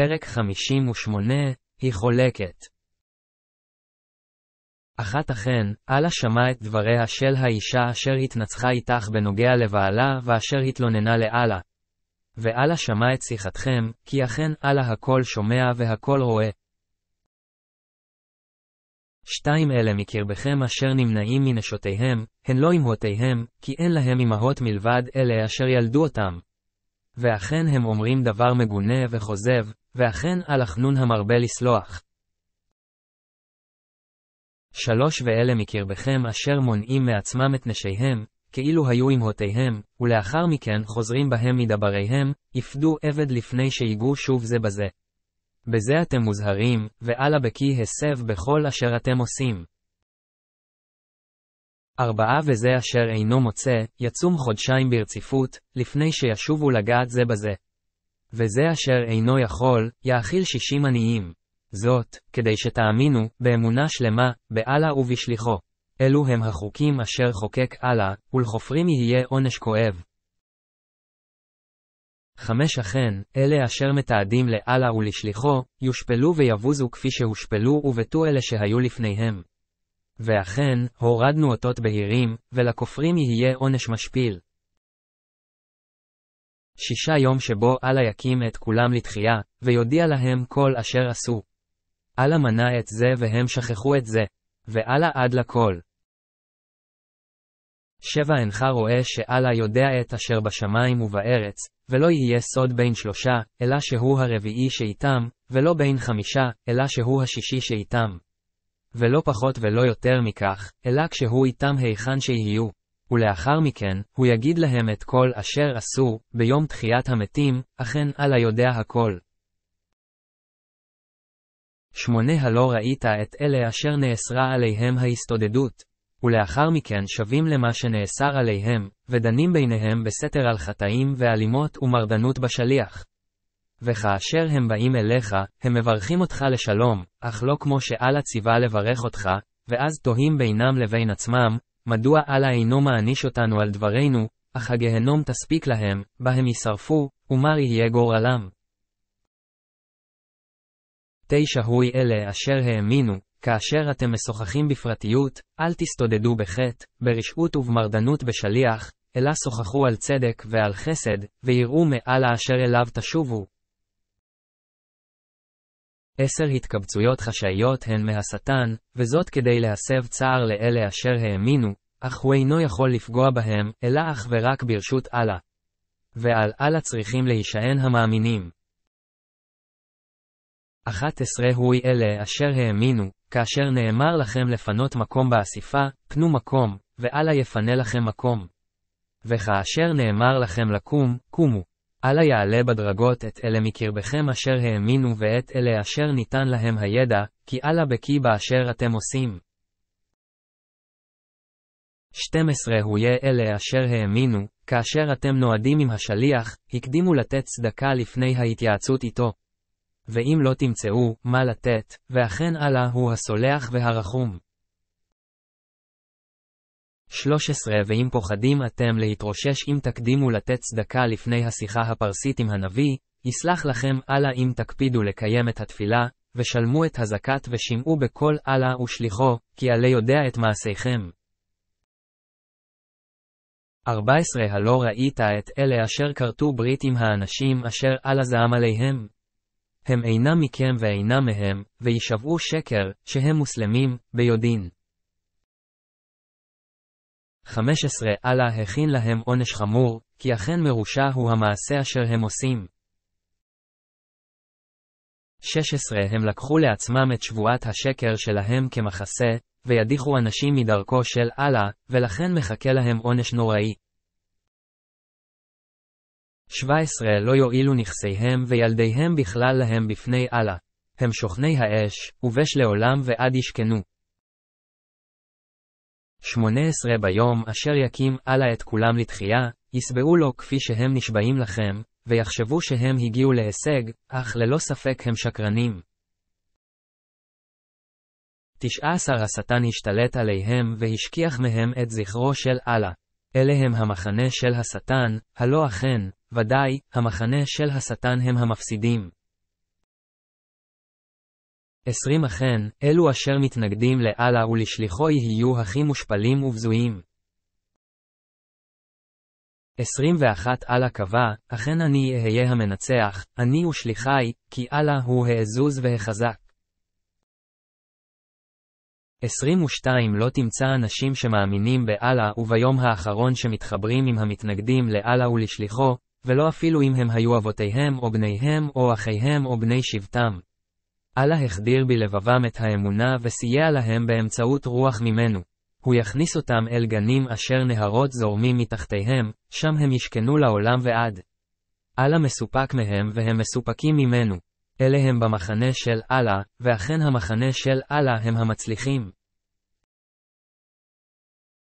פרק 58, היא חולקת. אחת אכן, אללה שמע את דבריה של האישה אשר התנצחה איתך בנוגע לבעלה ואשר התלוננה לאללה. ואללה שמע את שיחתכם, כי אכן אללה הכל שומע והכל רואה. שתיים אלה מקרבכם אשר נמנעים מנשותיהם, הן לא אמהותיהם, כי אין להם אמהות מלבד אלה אשר ילדו אותם. ואכן הם אומרים דבר מגונה וכוזב, ואכן אלחנון המרבה לסלוח. שלוש ואלה מקרבכם אשר מונעים מעצמם את נשיהם, כאילו היו אמהותיהם, ולאחר מכן חוזרים בהם מדבריהם, יפדו עבד לפני שיגעו שוב זה בזה. בזה אתם מוזהרים, ואללה בקי הסב בכל אשר אתם עושים. ארבעה וזה אשר אינו מוצא, יצום חודשיים ברציפות, לפני שישובו לגעת זה בזה. וזה אשר אינו יכול, יאכיל שישים עניים. זאת, כדי שתאמינו, באמונה שלמה, באללה ובשליחו. אלו הם החוקים אשר חוקק אללה, ולחופרים יהיה עונש כואב. חמש אכן, אלה אשר מתעדים לאללה ולשליחו, יושפלו ויבוזו כפי שהושפלו ובטו אלה שהיו לפניהם. ואכן, הורדנו אותות בהירים, ולכופרים יהיה עונש משפיל. שישה יום שבו אללה יקים את כולם לתחייה, ויודיע להם כל אשר עשו. אללה מנה את זה והם שכחו את זה, ואללה עד לכל. שבע אינך רואה שאללה יודע את אשר בשמיים ובארץ, ולא יהיה סוד בין שלושה, אלא שהוא הרביעי שאיתם, ולא בין חמישה, אלא שהוא השישי שאיתם. ולא פחות ולא יותר מכך, אלא כשהוא איתם היכן שיהיו. ולאחר מכן, הוא יגיד להם את כל אשר עשו, ביום תחיית המתים, אכן על יודע הכל. שמונה הלא ראית את אלה אשר נאסרה עליהם ההסתודדות, ולאחר מכן שבים למה שנאסר עליהם, ודנים ביניהם בסתר על חטאים ואלימות ומרדנות בשליח. וכאשר הם באים אליך, הם מברכים אותך לשלום, אך לא כמו שאלה ציווה לברך אותך, ואז תוהים בינם לבין עצמם, מדוע אללה אינו מעניש אותנו על דברינו, אך הגהנום תספיק להם, בה הם יישרפו, ומר יהיה גורלם. תשע הוי אלה אשר האמינו, כאשר אתם משוחחים בפרטיות, אל תסתודדו בחטא, ברשעות ובמרדנות בשליח, אלא שוחחו על צדק ועל חסד, ויראו מעל האשר אליו תשובו. עשר התקבצויות חשאיות הן מהשטן, וזאת כדי להסב צער לאלה אשר האמינו, אך הוא אינו יכול לפגוע בהם, אלא אך ורק ברשות אללה. ועל אללה צריכים להישען המאמינים. עשרה הוא אלה אשר האמינו, כאשר נאמר לכם לפנות מקום באסיפה, פנו מקום, ואללה יפנה לכם מקום. וכאשר נאמר לכם לקום, קומו. אלא יעלה בדרגות את אלה מקרבכם אשר האמינו ואת אלה אשר ניתן להם הידע, כי אללה בקי באשר אתם עושים. 12 הוא יהיה אלה אשר האמינו, כאשר אתם נועדים עם השליח, הקדימו לתת צדקה לפני ההתייעצות איתו. ואם לא תמצאו, מה לתת, ואכן אללה הוא הסולח והרחום. 13 ואם פוחדים אתם להתרושש אם תקדימו לתת צדקה לפני השיחה הפרסית עם הנביא, יסלח לכם אללה אם תקפידו לקיים את התפילה, ושלמו את הזקת ושמעו בקול אללה ושליחו, כי עלה יודע את מעשיכם. 14 הלא ראית את אלה אשר כרתו ברית עם האנשים אשר אללה זעם עליהם. הם אינם מכם ואינם מהם, וישבעו שקר, שהם מוסלמים, ביודעין. 15. אללה הכין להם עונש חמור, כי אכן מרושע הוא המעשה אשר הם עושים. 16. הם לקחו לעצמם את שבועת השקר שלהם כמחסה, וידיחו אנשים מדרכו של אללה, ולכן מחכה להם עונש נוראי. 17. לא יועילו נכסיהם וילדיהם בכלל להם בפני אללה. הם שוכני האש, ובש לעולם ועד ישכנו. שמונה עשרה ביום אשר יקים אללה את כולם לתחייה, יסבעו לו כפי שהם נשבעים לכם, ויחשבו שהם הגיעו להישג, אך ללא ספק הם שקרנים. תשע עשר השטן השתלט עליהם והשכיח מהם את זכרו של אללה. אלה הם המחנה של השטן, הלא אכן, ודאי, המחנה של השטן הם המפסידים. עשרים אכן, אלו אשר מתנגדים לאללה ולשליחו יהיו הכי מושפלים ובזויים. עשרים ואחת אללה קבע, אכן אני אהיה המנצח, אני ושליחי, כי אללה הוא העזוז והחזק. עשרים ושתיים לא תמצא אנשים שמאמינים באללה וביום האחרון שמתחברים עם המתנגדים לאללה ולשליחו, ולא אפילו אם הם היו אבותיהם או בניהם או אחיהם או בני שבטם. אללה החדיר בלבבם את האמונה וסייע להם באמצעות רוח ממנו. הוא יכניס אותם אל גנים אשר נהרות זורמים מתחתיהם, שם הם ישכנו לעולם ועד. אללה מסופק מהם והם מסופקים ממנו. אלה הם במחנה של אללה, ואכן המחנה של אללה הם המצליחים.